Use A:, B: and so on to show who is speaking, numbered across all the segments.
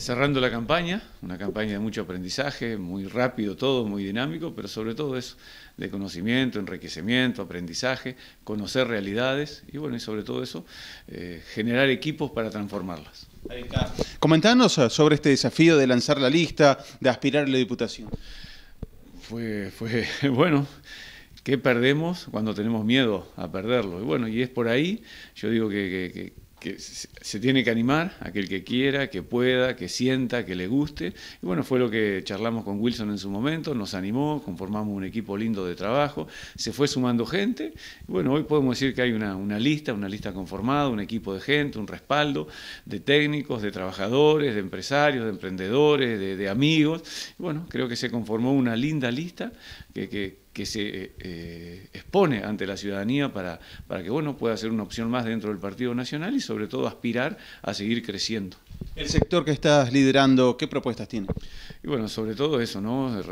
A: cerrando la campaña, una campaña de mucho aprendizaje, muy rápido todo, muy dinámico, pero sobre todo eso, de conocimiento, enriquecimiento, aprendizaje, conocer realidades y bueno, y sobre todo eso, eh, generar equipos para transformarlas.
B: Comentanos ah, sobre este desafío de lanzar la lista,
A: de aspirar a la diputación. Fue, fue bueno. ¿Qué perdemos cuando tenemos miedo a perderlo? Y bueno, y es por ahí, yo digo que que se tiene que animar, aquel que quiera, que pueda, que sienta, que le guste. Y bueno, fue lo que charlamos con Wilson en su momento, nos animó, conformamos un equipo lindo de trabajo, se fue sumando gente. bueno, hoy podemos decir que hay una, lista, una lista conformada, un equipo de gente, un respaldo de técnicos, de trabajadores, de empresarios, de emprendedores, de, amigos. bueno, creo que se conformó una linda lista que que se eh, eh, expone ante la ciudadanía para, para que bueno, pueda ser una opción más dentro del Partido Nacional y sobre todo aspirar a seguir creciendo. ¿El sector que estás liderando, qué propuestas tiene? Y bueno, sobre todo eso, ¿no?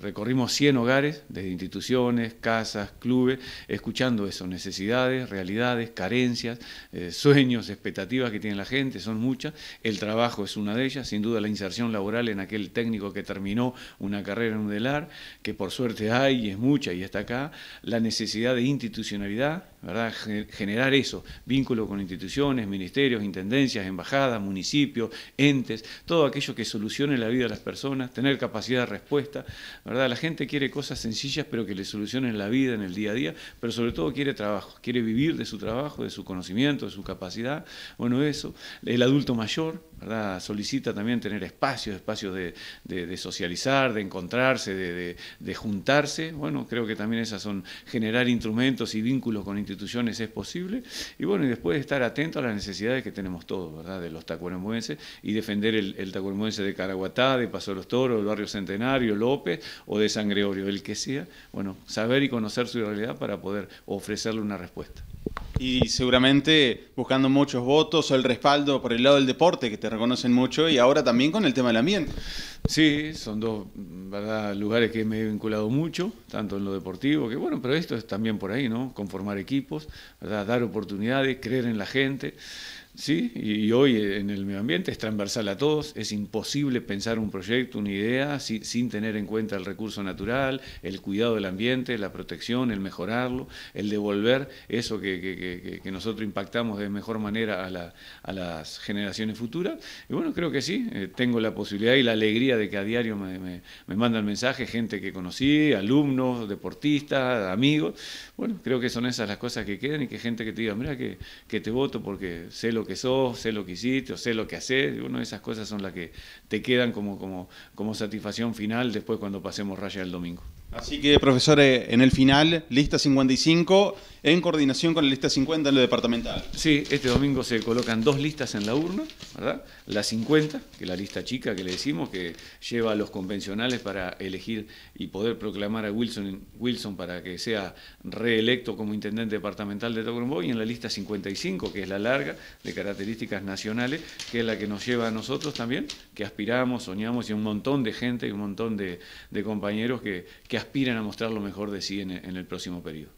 A: recorrimos 100 hogares, desde instituciones, casas, clubes, escuchando eso, necesidades, realidades, carencias, eh, sueños, expectativas que tiene la gente, son muchas. El trabajo es una de ellas, sin duda la inserción laboral en aquel técnico que terminó una carrera en un delar, que por suerte hay y es mucha y está acá, la necesidad de institucionalidad ¿verdad? generar eso, vínculo con instituciones, ministerios, intendencias, embajadas, municipios, entes, todo aquello que solucione la vida de las personas, tener capacidad de respuesta. ¿verdad? La gente quiere cosas sencillas pero que le solucionen la vida en el día a día, pero sobre todo quiere trabajo, quiere vivir de su trabajo, de su conocimiento, de su capacidad. Bueno, eso. El adulto mayor ¿verdad? solicita también tener espacios, espacios de, socializar, de encontrarse, de, juntarse. Bueno, creo que también esas son generar instrumentos y vínculos con instituciones instituciones es posible, y bueno, y después estar atento a las necesidades que tenemos todos, ¿verdad?, de los Tacuarembóenses y defender el, el de Caraguatá, de Paso de los Toros, del Barrio Centenario, López, o de San Gregorio, el que sea, bueno, saber y conocer su realidad para poder ofrecerle una respuesta. Y seguramente buscando
B: muchos votos o el respaldo por el lado del deporte, que te reconocen mucho, y ahora también con el tema del ambiente.
A: Sí, son dos mm, lugares que me he vinculado mucho, tanto en lo deportivo, que bueno, pero esto es también por ahí, ¿no? Conformar equipos, dar oportunidades, creer en la gente. Sí, y hoy eh, en el medio ambiente es transversal a todos, es imposible pensar un proyecto, una idea, sin tener en cuenta el recurso natural, el cuidado del ambiente, la protección, el mejorarlo, el devolver eso que, nosotros impactamos de mejor manera a, las generaciones futuras. Y bueno, creo que sí, eh, tengo la posibilidad y la alegría de que a diario me, me, me mandan mensajes, gente que conocí, alumnos, deportistas, amigos. Bueno, creo que son esas las cosas que quedan y que gente que te diga, mira que, te voto porque sé lo que sos, sé lo que hiciste o sé lo que haces. de esas cosas son las que te quedan como, como, como satisfacción final después cuando pasemos raya el domingo.
B: Así que, profesores, en el final, lista 55 en coordinación con la lista 50 en lo departamental. Sí, este domingo
A: se colocan dos listas en la urna, ¿verdad? La 50, que es la lista chica que le decimos, que lleva a los convencionales para elegir y poder proclamar a Wilson, Wilson para que sea reelecto como intendente departamental de Tocumbo, y en la lista 55, que es la larga, de características nacionales, que es la que nos lleva a nosotros también, que aspiramos, soñamos, y un montón de gente y un montón de, compañeros que, aspiran a mostrar lo mejor de sí en, en el próximo periodo.